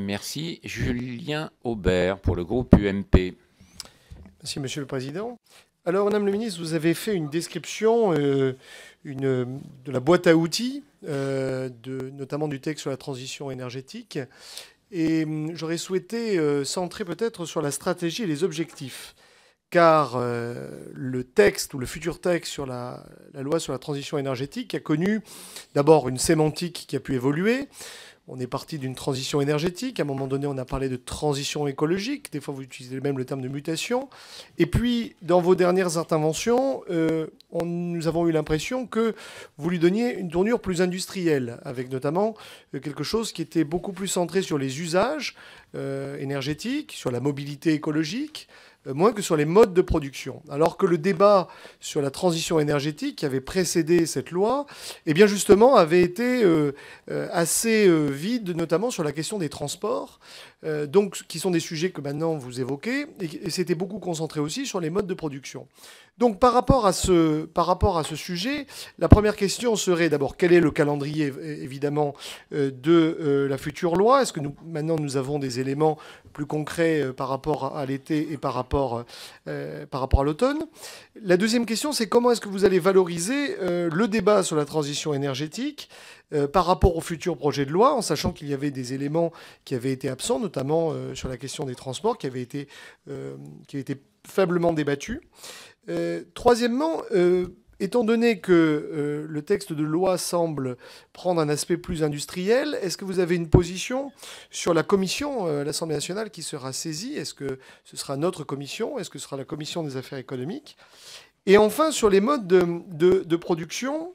Merci. Julien Aubert pour le groupe UMP. Merci, Monsieur le Président. Alors, Madame le Ministre, vous avez fait une description euh, une, de la boîte à outils, euh, de, notamment du texte sur la transition énergétique. Et hum, j'aurais souhaité euh, centrer peut-être sur la stratégie et les objectifs. Car le texte ou le futur texte sur la, la loi sur la transition énergétique a connu d'abord une sémantique qui a pu évoluer, on est parti d'une transition énergétique. À un moment donné, on a parlé de transition écologique. Des fois, vous utilisez même le terme de mutation. Et puis, dans vos dernières interventions, euh, nous avons eu l'impression que vous lui donniez une tournure plus industrielle, avec notamment euh, quelque chose qui était beaucoup plus centré sur les usages euh, énergétiques, sur la mobilité écologique, euh, moins que sur les modes de production. Alors que le débat sur la transition énergétique qui avait précédé cette loi, eh bien justement, avait été euh, euh, assez vide, notamment sur la question des transports, donc, qui sont des sujets que maintenant vous évoquez, et, c'était beaucoup concentré aussi sur les modes de production. Donc par rapport à ce, par rapport à ce sujet, la première question serait d'abord quel est le calendrier évidemment de la future loi Est-ce que nous, maintenant nous avons des éléments plus concrets par rapport à, à l'été et par rapport euh, euh, par rapport à l'automne. La deuxième question, c'est comment est-ce que vous allez valoriser euh, le débat sur la transition énergétique par rapport au futur projet de loi, en sachant qu'il y avait des éléments qui avaient été absents, notamment sur la question des transports, qui avait été, qui été faiblement débattus. troisièmement, Étant donné que euh, le texte de loi semble prendre un aspect plus industriel, est-ce que vous avez une position sur la commission, euh, l'Assemblée nationale, qui sera saisie Est-ce que ce sera notre commission Est-ce que ce sera la commission des affaires économiques Et enfin, sur les modes de, production,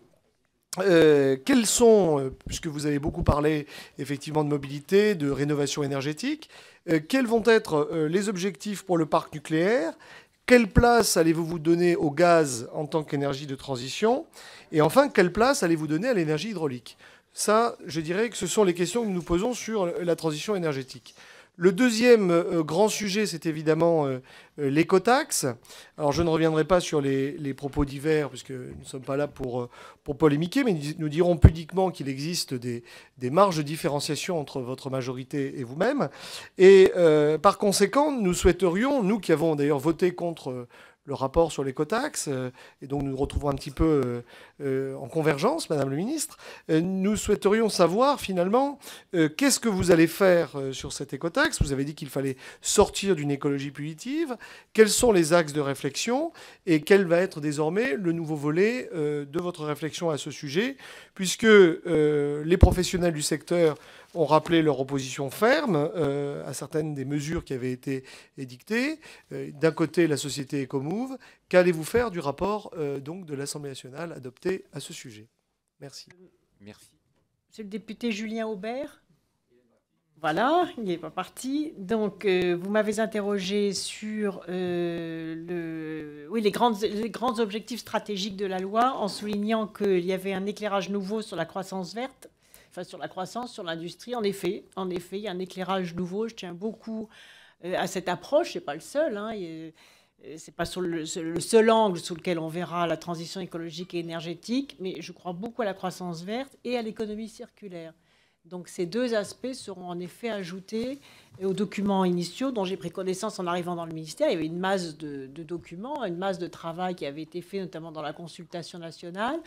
euh, quels sont, puisque vous avez beaucoup parlé effectivement de mobilité, de rénovation énergétique, quels vont être les objectifs pour le parc nucléaire quelle place allez-vous vous donner au gaz en tant qu'énergie de transition Et enfin, quelle place allez-vous donner à l'énergie hydraulique Ça, je dirais que ce sont les questions que nous nous posons sur la transition énergétique. Le deuxième euh, euh, grand sujet, c'est évidemment euh, l'écotaxe. Alors je ne reviendrai pas sur les, propos divers, puisque nous ne sommes pas là pour, pour polémiquer, mais nous, dirons pudiquement qu'il existe des, des, marges de différenciation entre votre majorité et vous-même. Et par conséquent, nous souhaiterions, nous qui avons d'ailleurs voté contre le rapport sur l'écotaxe, euh, et donc nous nous retrouvons un petit peu euh, euh, en convergence, Madame le Ministre. nous souhaiterions savoir finalement qu'est-ce que vous allez faire sur cet écotaxe. Vous avez dit qu'il fallait sortir d'une écologie punitive. Quels sont les axes de réflexion et quel va être désormais le nouveau volet de votre réflexion à ce sujet, puisque les professionnels du secteur ont rappelé leur opposition ferme euh, à certaines des mesures qui avaient été édictées. Euh, d'un côté, la société Ecomove. Qu'allez-vous faire du rapport euh, donc de l'Assemblée nationale adopté à ce sujet Merci. Merci. Monsieur le député Julien Aubert. Voilà, il n'est pas parti. Donc, vous m'avez interrogé sur le, oui, les, grandes, les grands objectifs stratégiques de la loi en soulignant qu'il y avait un éclairage nouveau sur la croissance verte sur la croissance, sur l'industrie. En effet, en effet, il y a un éclairage nouveau. Je tiens beaucoup euh, à cette approche. C'est pas le seul. et, hein. euh, c'est pas sur le, seul angle sous lequel on verra la transition écologique et énergétique, mais je crois beaucoup à la croissance verte et à l'économie circulaire. Donc ces deux aspects seront en effet ajoutés aux documents initiaux dont j'ai pris connaissance en arrivant dans le ministère. Il y avait une masse de, de documents, une masse de travail qui avait été fait notamment dans la consultation nationale.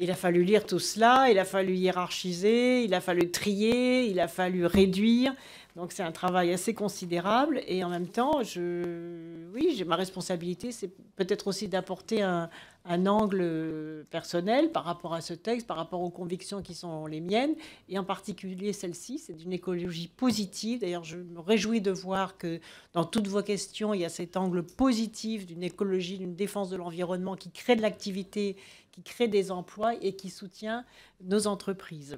Il a fallu lire tout cela, il a fallu hiérarchiser, il a fallu trier, il a fallu réduire. Donc c'est un travail assez considérable et en même temps, je, oui, j'ai ma responsabilité, c'est peut-être aussi d'apporter un, un angle euh, personnel par rapport à ce texte, par rapport aux convictions qui sont les miennes, et en particulier celle-ci, c'est d'une écologie positive. D'ailleurs, je me réjouis de voir que dans toutes vos questions, il y a cet angle positif d'une écologie, d'une défense de l'environnement qui crée de l'activité, qui crée des emplois et qui soutient nos entreprises.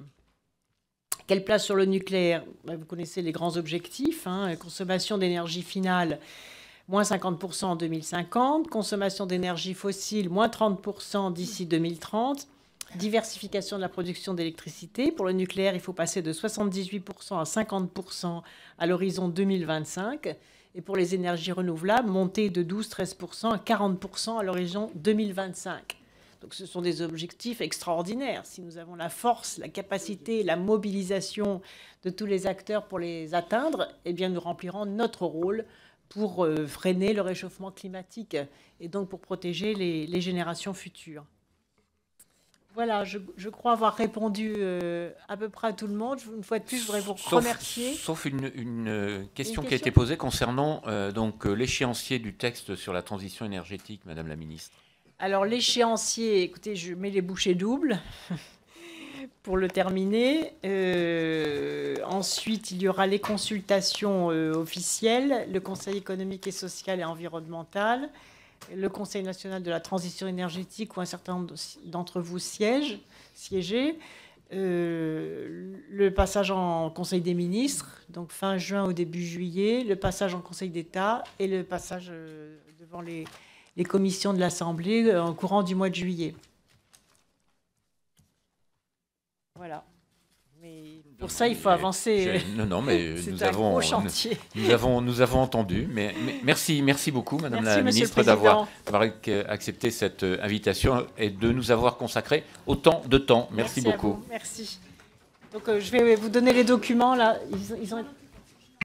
Quelle place sur le nucléaire bah, Vous connaissez les grands objectifs, hein, consommation d'énergie finale moins 50% en 2050, consommation d'énergie fossile, moins 30% d'ici 2030, diversification de la production d'électricité. Pour le nucléaire, il faut passer de 78% à 50% à l'horizon 2025. Et pour les énergies renouvelables, monter de 12-13% à 40% à l'horizon 2025. Donc ce sont des objectifs extraordinaires. Si nous avons la force, la capacité, la mobilisation de tous les acteurs pour les atteindre, eh bien nous remplirons notre rôle pour euh, freiner le réchauffement climatique et donc pour protéger les, générations futures. Voilà, je, crois avoir répondu euh, à peu près à tout le monde. Une fois de plus, je voudrais vous remercier. Sauf, une, euh, question qui a été posée concernant donc l'échéancier du texte sur la transition énergétique, Madame la Ministre. Alors l'échéancier, écoutez, je mets les bouchées doubles pour le terminer. Euh, ensuite, il y aura les consultations euh, officielles, le Conseil économique et social et environnemental, le Conseil national de la transition énergétique où un certain nombre d'entre vous siège, siégez, euh, le passage en Conseil des ministres, donc fin juin au début juillet, le passage en Conseil d'État et le passage devant les, les commissions de l'Assemblée en courant du mois de juillet. Voilà. Mais pour ça, il faut avancer. non, non, mais nous avons, nous, avons, nous avons entendu. Mais, merci, merci beaucoup, Madame la Ministre, d'avoir accepté cette euh, invitation et de nous avoir consacré autant de temps. Merci, beaucoup. Merci. Donc, euh, je vais vous donner les documents là. Ils, ils ont...